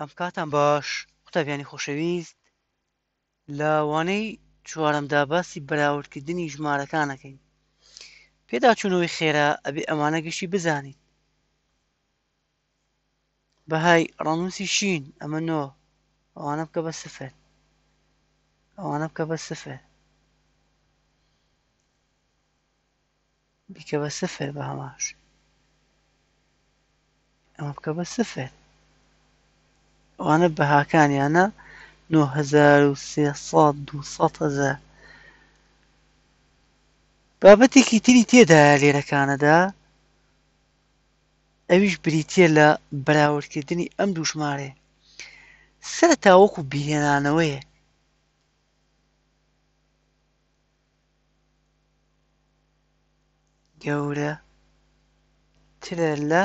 ئەم کاتان باش قوتابیانی خۆشەویست لە وانەی چوارەمدا باسی بەراوردکردنی ژمارەکانەکەین پێداچوونەوەی خێرا ئەبێ ئەمانە گەشتی بزانیت بەهای ڕەنوسی شین ئەمە نۆ ئەوانە بکە بە سفر ئەوانە بکە بە سفر بیکە بە سفر بە هەماش ئەمە بکە بە سفر ئەوانە بەهاکانیانە 9300 بابەتێکی تری تێدایە لێرەکانەدا ئەویش بریتە لە بەراوردکردنی ئەم دوو ژمارێ سرە تاوەکو بیهێنانەوەیە گەورە ترە لە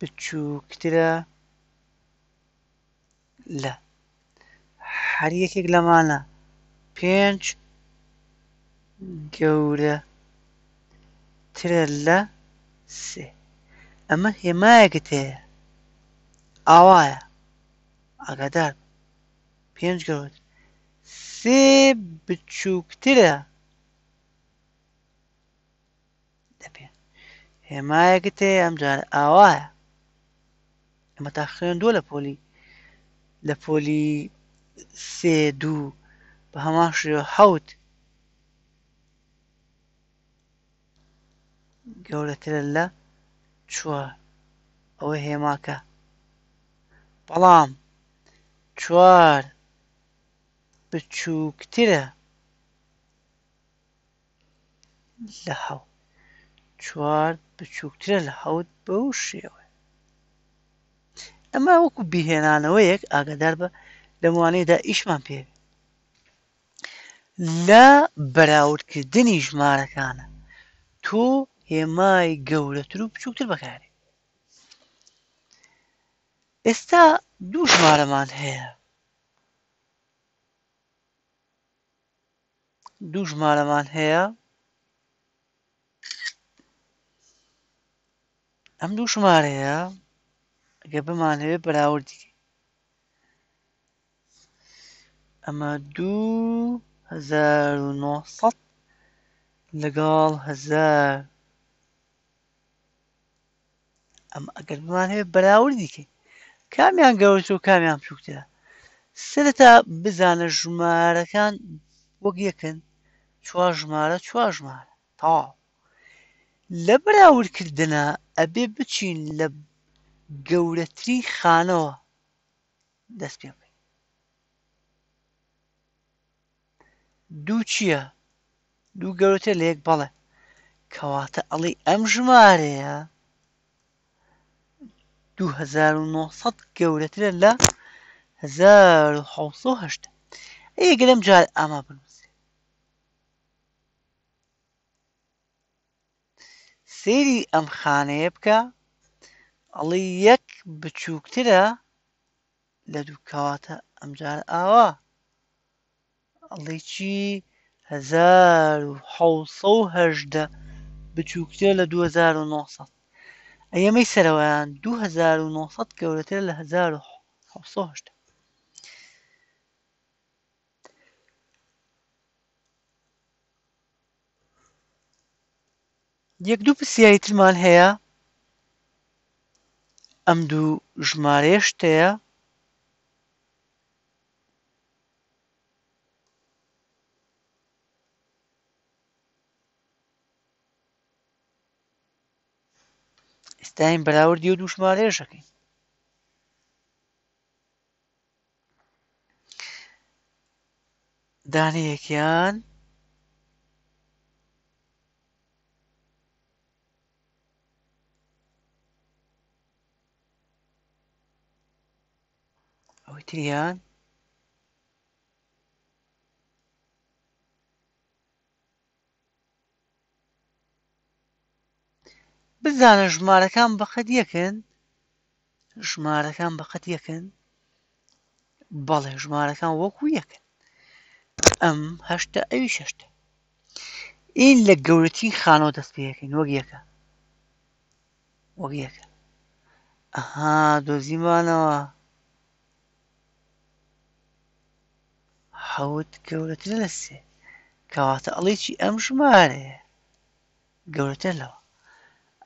بچووکترە لە هەر یەکێک لەمانە پێنج گەورە ترە لە سێ ئەمە هێمایەکت هەیە ئاوایە ئاگادار پێنج گەوت سێ بچووکترە هێمایەکت هەیە ئەمجار ئاوایە ئەمە تا خوێندووە لە پۆلی لە پۆلی سێ دوو بە هەمان شێوە حوت گەورەترە لە چووە ئەوە هێماکە بەڵام چوار بچووکترە لە حوت چوار بچووکترە لە حوت بەو شێوە ئەمە وەکو بیهێنانەوەیەک ئاگدار بە لەموانەیەدا ئیشمان پێ لە بەراوردکردنی ژمارەکانە تۆ هێمای گەورەتر و بچووتر بەکارێ ئێستا دوو ژمارەمان هەیە دوو ژمارەمان هەیە ئەم دوو ژمارەیە ئەگە بمانەوێت بەراوردی ئەمە دوو هزار و نۆسەد لەگەڵ هزار ئەم ئەگەر بمان هەیە بەراوردیکە کامیان گەورت و کامیان پوکتە سرەتا بزانە ژمارەکان وەک یەکن چوار ژمارە چوار ژمارە تاو لە بەراوردکردە ئەبێ بچین لە گەورەترین خانەوە دەست پێ بێ دوو چییە دوو گەورەتە لە یەک بەڵێ کەواتە ئەڵی ئەم ژمارەیە 2900 گەورەترە لە 1970 ئەیە گەلم جار ئەمە بنووسێ سێری ئەم خانەیە بکە ئەڵێ یەک بچووکترە لە دوو کەواتە ئەمجار ئاوا ئەڵێ چی هزار و حوسە و هەژدە بچووکترە لە 2900 ئەمەی سەرەوەیان 2900 گەورەتر لە 1970 یەک دوو پرسیاری ترمان هەیە ئەم دوو ژمارەیە شتەیە ئێستاین بەراوردی و دوو ژمارەیەشەکەین دانەیەکیان ئەوەی تریان بزانە ژمارەکان بەقەت یەکن ژمارەکان بەقەت یەکن بەڵێ ژمارەکان وەکو یەکن ئەم هەشتە ئەوی شەشتە ئین لە گەورەتی خانەوە دەست پێەکەین وەک یەکە وەک یەکە ئەها دۆزیمانەوە حەوت گەورەتر لە سێ کەواتە ئەڵێکی ئەم ژمارەیە گەورەتە لەوە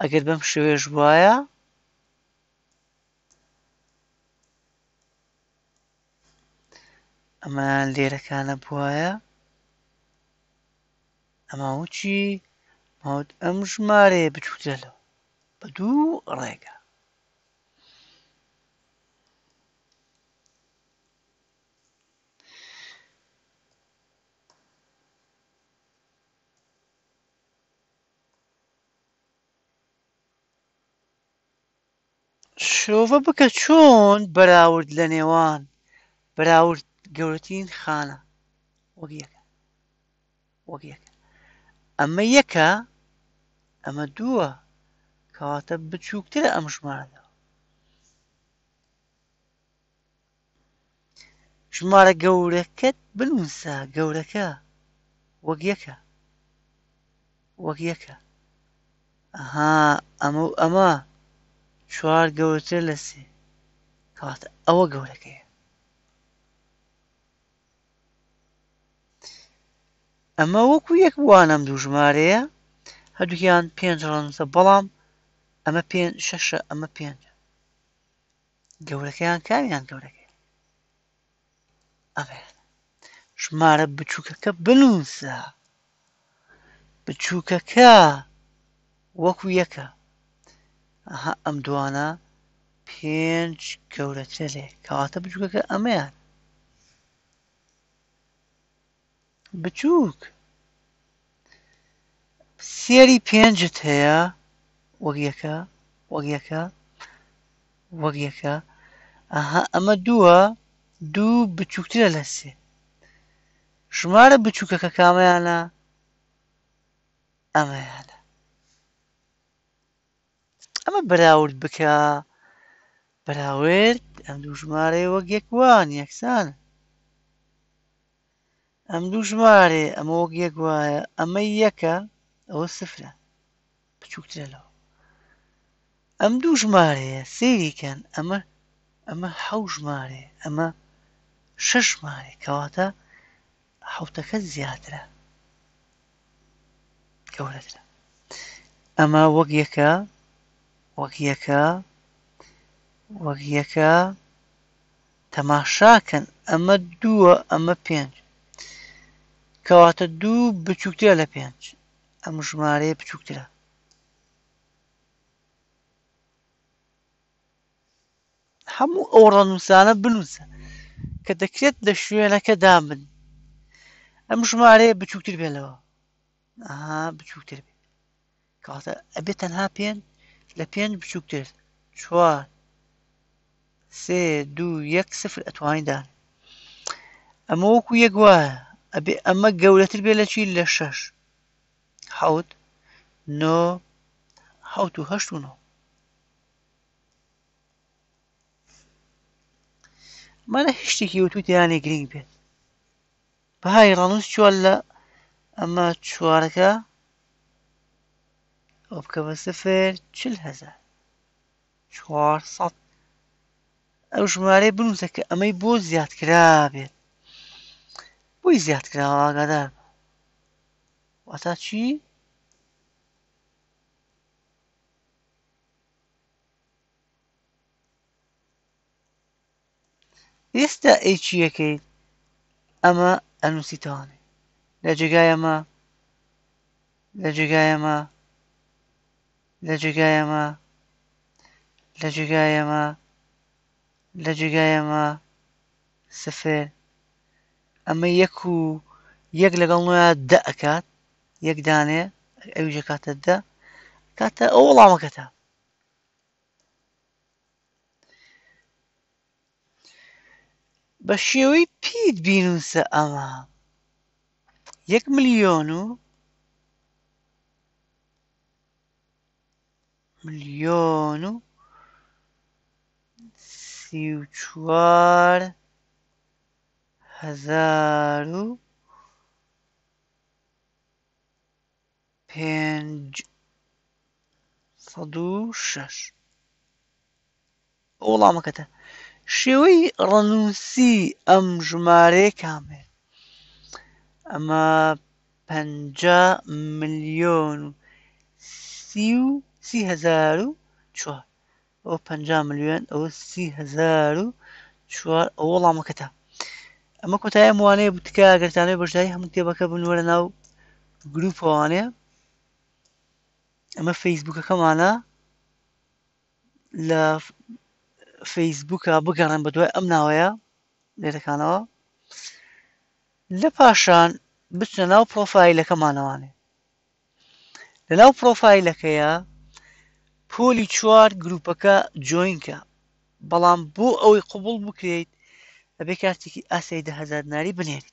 ئەگەر بەم شوێژ وایە ئەمە لێرەکانە بواە ئەمە وچی ماوت ئەم ژمارەیە بچوتە لەوە بە دوو ڕێگە مرۆڤە بکە چۆن بەراورد لە نێوان بەراورد گەورەترین خانە وەگیەکە وەگیەکە ئەمە یەکە ئەمە دووە کەواتە بچووکترە ئەم ژمارەەوە ژمارە گەورەکەت بنووسە گەورەکە وەک یەکە وەک یەکە ئەها ئەمە ئەمە چوار گەورەتر لە سێ کاتە ئەوە گەورەکەیە ئەمە وەکو یەک بوانم دوو ژمارەیە هەردووکیان پێنج ڕەنسە بەڵام ئەمە پێ شەشە ئەمە پێنج گەورەکەیان کامیان گەورەکەی ئەمێ ژمارە بچووکەکە بنووسە بچووکەکە وەکو یەکە ئەم دوانە پێنج گەورەترە لێ کەواتە بچووکەکە ئەمەیان بچووک سێری پێنجت هەیە وەگیەکە وەگیەکە وەگیەکە ئەها ئەمە دووە دوو بچووکترە لە سێ ژمارە بچووکەکە کامەیانە ئەمەیانە ئەمە بەراورد بکە بەراورد ئەم دوو ژمارەی وەک یەکوان یەکسان ئەم دوو ژمارێ ئەمە وەک یەک وایە ئەمە یەکە ئەوە سفرە بچووکترەوە ئەم دوو ژمارەیە سریکەن ئەمە ئەمە حەو ژمارێ ئەمە شش ژمارێ کەواتە حوتەکە زیاترە گەورەترە ئەمە وەک یەکە وەک یەکە وەک یەکە تەماشاکەن ئەمە دووە ئەمە پێنج کەواتە دوو بچووکتە لە پێنج ئەم ژمارەیە بچووکترە هەموو ئەو ڕەنووسانە بنووسە کە دەکرێت لە شوێنەکە دابن ئەم ژمارەیە بچووکتر بێلەوە بچووکتر بێ کاتە ئەبێت تەنها پێنج لە پێنج بچووکتر چوار سێ دوو یەک سفر ئەتوانیدان ئەمە وەکو یەک وایە ئەبێ ئەمە گەورەتر بێ لە چی لە شەش حوت نۆ حوت و هەشت و نۆ مانە هیچ شتێکی وتوتیانێ گرنگ بێت بەهای ڕەنووس چوار لە ئەمە چوارەکە وبكم السفر شل هزا شوار سط او شماري بنوزك اما بو زياد كرابي بو زياد كرابا قدر واتا چي يستا ايشي يكيد اما انو سيتاني لجيجايا ما لجيجايا ما لە جگایەمە لە جگایەمە لە جگایەمە سفێر ئەمە یەک و یەک لەگەڵ نوە دە ئەکات یەکدانێ ئەوژە کاتە دە کاتە ئەو وەڵامەکەتە بە شێوەی پیت بینوسە ئەمە یەک ملیۆن و ملیۆن و سی و چوار هەزار و پێنج سەد و شەش وەڵامەکەتە شێوەی ڕەنووسی ئەم ژمارەیە کامێ ئەمە پەنجا ملیۆن و سی و سی هزار و چوار ئەو پ میلیۆن ئەو سی هزار و چوار ئەو وەڵامەکەتە ئەمە کۆتایە موانەیە بتکە گەرتانەوەی بەشداری هەموو کتێبەکە بنوەرە ناو گروپوانەیە ئەمە فەیسبوکەکەمانە لە فەیسبوکە بگەڕێن بە دوای ئەم ناوەیە لێرەکانەوە لە پاشان بچنە ناو پرۆفایلەکەمانەوانێ لەناو پرۆفایلەکەیە پۆلی چوار گروپەکە جۆینکە بەڵام بۆ ئەوەی قوبول بکرێت ئەبێ کارتێکی ئاسایی دههزار ناری بنێت